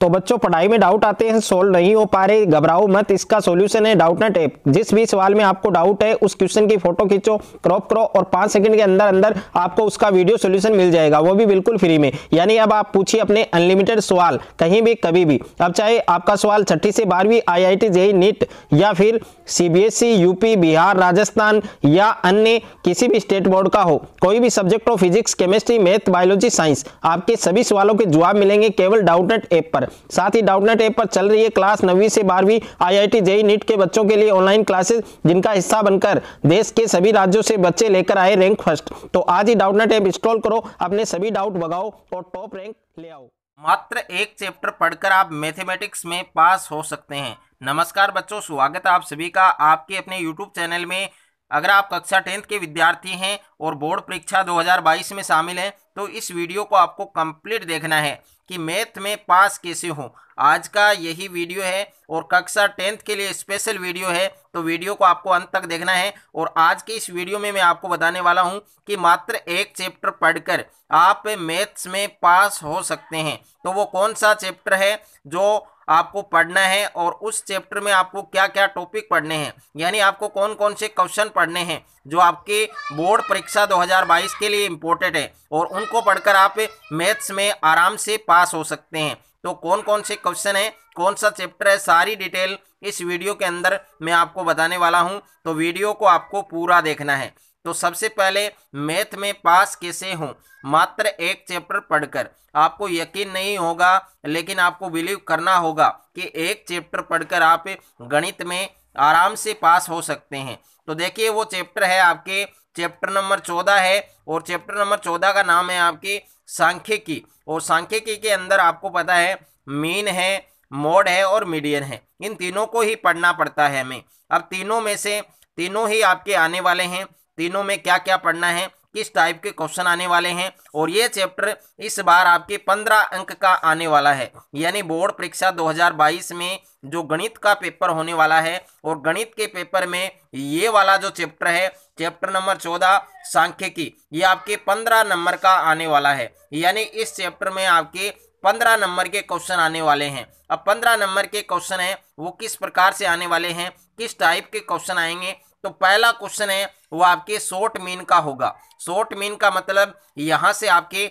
तो बच्चों पढ़ाई में डाउट आते हैं सोल्व नहीं हो पा रहे घबराओ मत इसका सॉल्यूशन है डाउट नट ऐप जिस भी सवाल में आपको डाउट है उस क्वेश्चन की फोटो खींचो क्रॉप करो और पांच सेकंड के अंदर अंदर आपको उसका वीडियो सॉल्यूशन मिल जाएगा वो भी बिल्कुल फ्री में यानी अब आप पूछिए अपने अनलिमिटेड सवाल कहीं भी कभी भी अब चाहे आपका सवाल छठी से बारहवीं I I T JEE NEET या फिर सी यूपी e, बिहार राजस्थान या अन्य किसी भी स्टेट बोर्ड का हो कोई भी सब्जेक्ट हो physics chemistry math biology science आपके सभी सवालों के जवाब मिलेंगे केवल डाउट नट ऐप पर साथ ही डाउटनेट ऐप पर चल रही है क्लास नवी से बारहवीं आईआईटी जेई नीट के बच्चों के लिए ऑनलाइन क्लासेस जिनका हिस्सा बनकर देश के सभी राज्यों से बच्चे लेकर आए रैंक फर्स्ट तो आज ही डाउटनेट ऐप इंस्टॉल करो अपने सभी डाउट भगाओ और टॉप रैंक ले आओ मात्र एक चैप्टर पढ़कर आप मैथमेटिक्स में पास हो सकते हैं नमस्कार बच्चों स्वागत है आप सभी का आपके अपने यूट्यूब चैनल में अगर आप कक्षा टेंथ के विद्यार्थी हैं और बोर्ड परीक्षा 2022 में शामिल हैं तो इस वीडियो को आपको कंप्लीट देखना है कि मैथ में पास कैसे हो आज का यही वीडियो है और कक्षा टेंथ के लिए स्पेशल वीडियो है तो वीडियो को आपको अंत तक देखना है और आज के इस वीडियो में मैं आपको बताने वाला हूँ कि मात्र एक चैप्टर पढ़कर आप मैथ्स में पास हो सकते हैं तो वो कौन सा चैप्टर है जो आपको पढ़ना है और उस चैप्टर में आपको क्या क्या टॉपिक पढ़ने हैं यानी आपको कौन कौन से क्वेश्चन पढ़ने हैं जो आपके बोर्ड परीक्षा 2022 के लिए इम्पोर्टेंट है और उनको पढ़कर आप मैथ्स में आराम से पास हो सकते हैं तो कौन कौन से क्वेश्चन है कौन सा चैप्टर है सारी डिटेल इस वीडियो के अंदर मैं आपको बताने वाला हूँ तो वीडियो को आपको पूरा देखना है तो सबसे पहले मैथ में पास कैसे हूँ मात्र एक चैप्टर पढ़कर आपको यकीन नहीं होगा लेकिन आपको बिलीव करना होगा कि एक चैप्टर पढ़कर आप गणित में आराम से पास हो सकते हैं तो देखिए वो चैप्टर है आपके चैप्टर नंबर चौदह है और चैप्टर नंबर चौदह का नाम है आपकी सांख्यिकी और सांख्यिकी के अंदर आपको पता है मीन है मोड है और मीडियन है इन तीनों को ही पढ़ना पड़ता है हमें अब तीनों में से तीनों ही आपके आने वाले हैं तीनों में क्या क्या पढ़ना है किस टाइप के क्वेश्चन आने वाले हैं और ये चैप्टर इस बार आपके पंद्रह अंक का आने वाला है यानी बोर्ड परीक्षा 2022 में जो गणित का पेपर होने वाला है और गणित के पेपर में ये वाला जो चैप्टर है चैप्टर नंबर चौदह सांख्यिकी ये आपके पंद्रह नंबर का आने वाला है यानी इस चैप्टर में आपके पंद्रह नंबर के क्वेश्चन आने वाले हैं अब पंद्रह नंबर के क्वेश्चन हैं वो किस प्रकार से आने वाले हैं किस टाइप के क्वेश्चन आएंगे तो पहला क्वेश्चन है वो आपके शॉर्ट मीन का होगा शॉर्ट मीन का मतलब यहाँ से आपके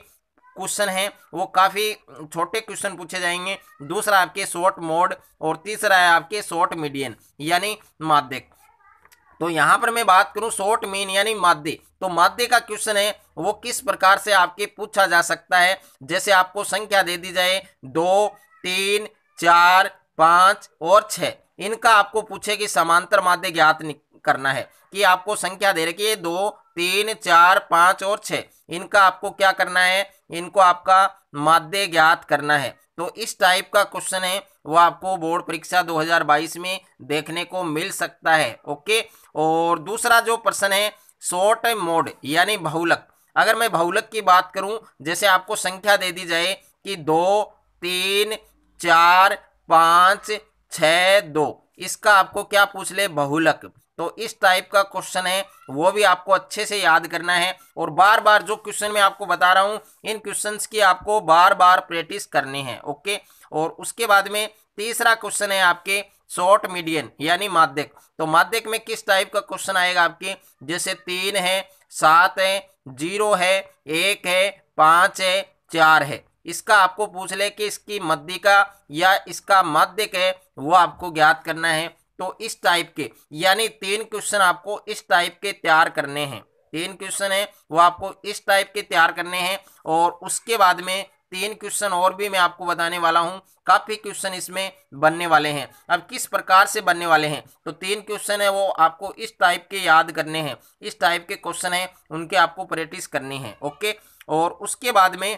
क्वेश्चन है वो काफ़ी छोटे क्वेश्चन पूछे जाएंगे दूसरा आपके शॉर्ट मोड और तीसरा है आपके शॉर्ट मीडियन यानी माध्यक तो यहाँ पर मैं बात करूँ शॉर्ट मीन यानी माध्य तो माध्य का क्वेश्चन है वो किस प्रकार से आपके पूछा जा सकता है जैसे आपको संख्या दे दी जाए दो तीन चार पाँच और छः इनका आपको पूछे कि समांतर माध्य ज्ञात करना है कि आपको संख्या दे रखी है दो तीन चार पांच और छः इनका आपको क्या करना है इनको आपका माध्य ज्ञात करना है तो इस टाइप का क्वेश्चन है वो आपको बोर्ड परीक्षा 2022 में देखने को मिल सकता है ओके और दूसरा जो प्रश्न है शॉर्ट मोड यानी बहुलक अगर मैं बहुलक की बात करूं जैसे आपको संख्या दे दी जाए कि दो तीन चार पाँच छ दो इसका आपको क्या पूछ ले बहुलक तो इस टाइप का क्वेश्चन है वो भी आपको अच्छे से याद करना है और बार बार जो क्वेश्चन मैं आपको बता रहा हूँ इन क्वेश्चंस की आपको बार बार प्रैक्टिस करनी है ओके और उसके बाद में तीसरा क्वेश्चन है आपके शॉर्ट मीडियन यानी माध्यक तो माध्यक में किस टाइप का क्वेश्चन आएगा आपके जैसे तीन है सात है जीरो है एक है पाँच है चार है इसका आपको पूछ ले कि इसकी मध्य का या इसका माध्यक है वो आपको ज्ञात करना है तो इस टाइप के यानी तीन क्वेश्चन आपको इस टाइप के तैयार करने हैं तीन क्वेश्चन है वो आपको इस टाइप के तैयार करने हैं और उसके बाद में तीन क्वेश्चन और भी मैं आपको बताने वाला हूँ काफ़ी क्वेश्चन इसमें बनने वाले हैं अब किस प्रकार से बनने वाले हैं तो तीन क्वेश्चन है वो आपको इस टाइप के याद करने हैं इस टाइप के क्वेश्चन है उनके आपको प्रैक्टिस करनी है ओके और उसके बाद में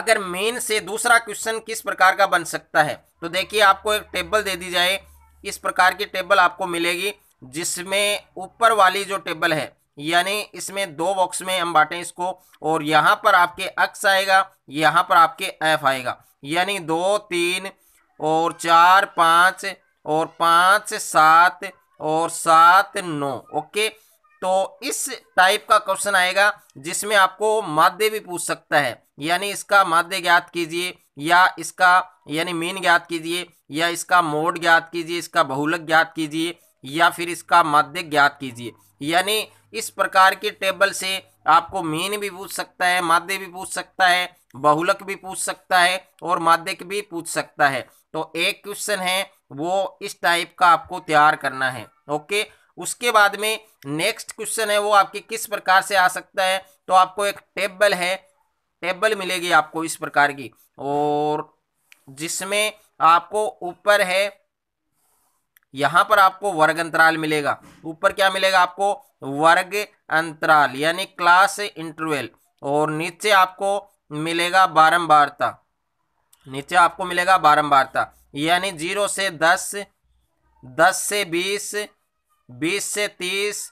अगर मेन से दूसरा क्वेश्चन किस प्रकार का बन सकता है तो देखिए आपको एक टेबल दे दी जाए इस प्रकार की टेबल आपको मिलेगी जिसमें ऊपर वाली जो टेबल है यानी इसमें दो बॉक्स में हम बांटें इसको और यहाँ पर आपके अक्स आएगा यहाँ पर आपके एफ आएगा यानी दो तीन और चार पाँच और पाँच सात और सात नौ ओके तो इस टाइप का क्वेश्चन आएगा जिसमें आपको माध्य भी पूछ सकता है यानी इसका माध्य ज्ञात कीजिए या इसका यानी मीन ज्ञात कीजिए या इसका मोड ज्ञात कीजिए इसका बहुलक ज्ञात कीजिए या फिर इसका माध्य ज्ञात कीजिए यानी इस प्रकार के टेबल से आपको मीन भी पूछ सकता है माध्य भी पूछ सकता है बहुलक भी पूछ सकता है और माध्यक भी पूछ सकता है तो एक क्वेश्चन है वो इस टाइप का आपको तैयार करना है ओके उसके बाद में नेक्स्ट क्वेश्चन है वो आपके किस प्रकार से आ सकता है तो आपको एक टेबल है टेबल मिलेगी आपको इस प्रकार की और जिसमें आपको ऊपर है यहां पर आपको वर्ग अंतराल मिलेगा ऊपर क्या मिलेगा आपको वर्ग अंतराल यानी क्लास इंटरवेल और नीचे आपको मिलेगा बारंबारता नीचे आपको मिलेगा बारंबारता यानी जीरो से दस दस से बीस बीस से तीस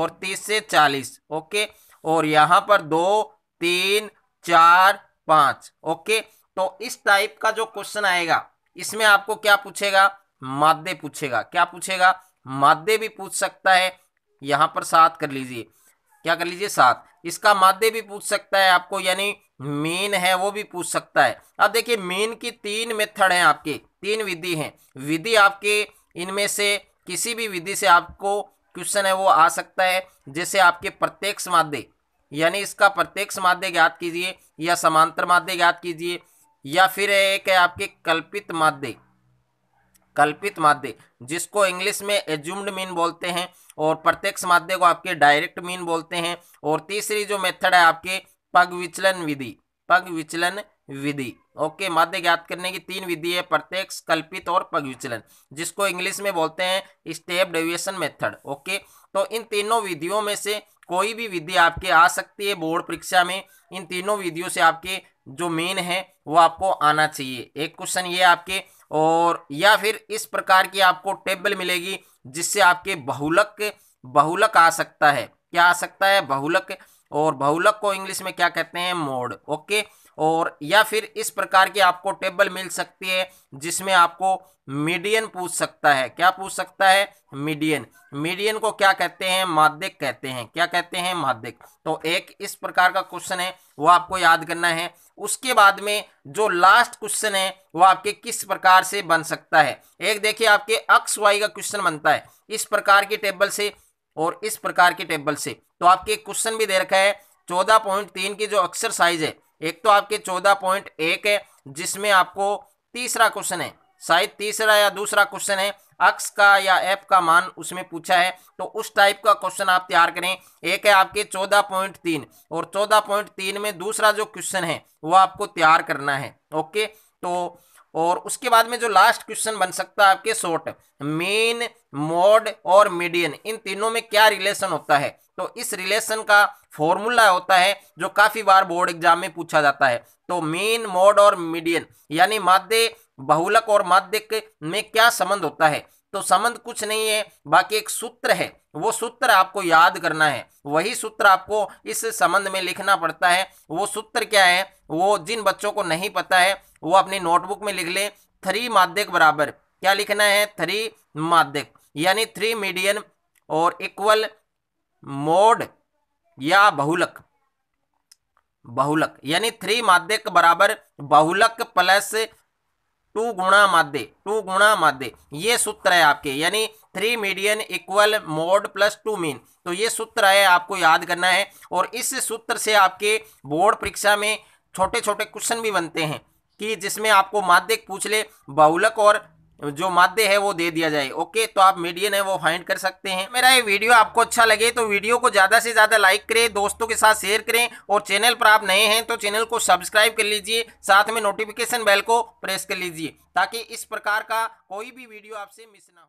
और तीस से चालीस ओके और यहाँ पर दो तीन चार पांच ओके तो इस टाइप का जो क्वेश्चन आएगा इसमें आपको क्या पूछेगा माध्य पूछेगा क्या पूछेगा माध्य भी पूछ सकता है यहाँ पर सात कर लीजिए क्या कर लीजिए सात इसका माध्य भी पूछ सकता है आपको यानी मेन है वो भी पूछ सकता है अब देखिए मेन की तीन मेथड हैं आपके तीन विधि हैं विधि आपके इनमें से किसी भी विधि से आपको क्वेश्चन है वो आ सकता है जैसे आपके प्रत्यक्ष माध्य यानी इसका प्रत्यक्ष माध्य ज्ञात कीजिए या समांतर माध्य ज्ञात कीजिए या फिर एक है आपके कल्पित माध्य कल्पित माध्य जिसको इंग्लिश में एज्यूम्ड मीन बोलते हैं और प्रत्यक्ष माध्य को आपके डायरेक्ट मीन बोलते हैं और तीसरी जो मेथड है आपके पग विचलन विधि पग विचलन विधि ओके माध्य ज्ञात करने की तीन विधि है प्रत्यक्ष कल्पित और पग विचलन जिसको इंग्लिश में बोलते हैं स्टेप डेविएशन मेथड ओके तो इन तीनों विधियों में से कोई भी विधि आपके आ सकती है बोर्ड परीक्षा में इन तीनों विधियों से आपके जो मेन है वो आपको आना चाहिए एक क्वेश्चन ये आपके और या फिर इस प्रकार की आपको टेबल मिलेगी जिससे आपके बहुलक बहुलक आ सकता है क्या आ सकता है बहुलक और बहुलक को इंग्लिश में क्या कहते हैं मोड ओके और या फिर इस प्रकार की आपको टेबल मिल सकती है जिसमें आपको मीडियन पूछ सकता है क्या पूछ सकता है मीडियन मीडियन को क्या कहते हैं माध्यक कहते हैं क्या कहते हैं माध्यक तो एक इस प्रकार का क्वेश्चन है वो आपको याद करना है उसके बाद में जो लास्ट क्वेश्चन है वो आपके किस प्रकार से बन सकता है एक देखिए आपके अक्स वाई का क्वेश्चन बनता है इस प्रकार की टेबल से और इस प्रकार की टेबल से तो आपके क्वेश्चन भी दे रखा है चौदह पॉइंट तीन की जो अक्सर साइज है एक तो आपके चौदह पॉइंट एक है जिसमें आपको तीसरा क्वेश्चन है शायद तीसरा या दूसरा क्वेश्चन है अक्स का या एफ का मान उसमें पूछा है तो उस टाइप का क्वेश्चन आप तैयार करें एक है आपके चौदह पॉइंट तीन और चौदह पॉइंट तीन में दूसरा जो क्वेश्चन है वो आपको तैयार करना है ओके तो और उसके बाद में जो लास्ट क्वेश्चन बन सकता है आपके शॉर्ट मेन मोड और मीडियन इन तीनों में क्या रिलेशन होता है तो इस रिलेशन का फॉर्मूला होता है जो काफ़ी बार बोर्ड एग्जाम में पूछा जाता है तो मेन मोड और मीडियन यानी माध्य बहुलक और माध्यक में क्या संबंध होता है तो संबंध कुछ नहीं है बाकी एक सूत्र है वो सूत्र आपको याद करना है वही सूत्र आपको इस संबंध में लिखना पड़ता है वो सूत्र क्या है वो जिन बच्चों को नहीं पता है वो अपनी नोटबुक में लिख लें थ्री माध्यक बराबर क्या लिखना है थ्री माध्यक यानी थ्री मीडियन और इक्वल मोड या बहुलक बहुलक यानी थ्री माध्य के बराबर बहुलक प्लस टू गुणा माध्य टू गुणा माध्य ये सूत्र है आपके यानी three median equal mode plus two mean तो ये सूत्र है आपको याद करना है और इस सूत्र से आपके बोर्ड परीक्षा में छोटे छोटे क्वेश्चन भी बनते हैं कि जिसमें आपको माध्यक पूछ ले बहुलक और जो माध्य है वो दे दिया जाए ओके तो आप मीडियन है वो फाइंड कर सकते हैं मेरा ये वीडियो आपको अच्छा लगे तो वीडियो को ज़्यादा से ज़्यादा लाइक करें दोस्तों के साथ शेयर करें और चैनल पर आप नए हैं तो चैनल को सब्सक्राइब कर लीजिए साथ में नोटिफिकेशन बेल को प्रेस कर लीजिए ताकि इस प्रकार का कोई भी वीडियो आपसे मिस ना हो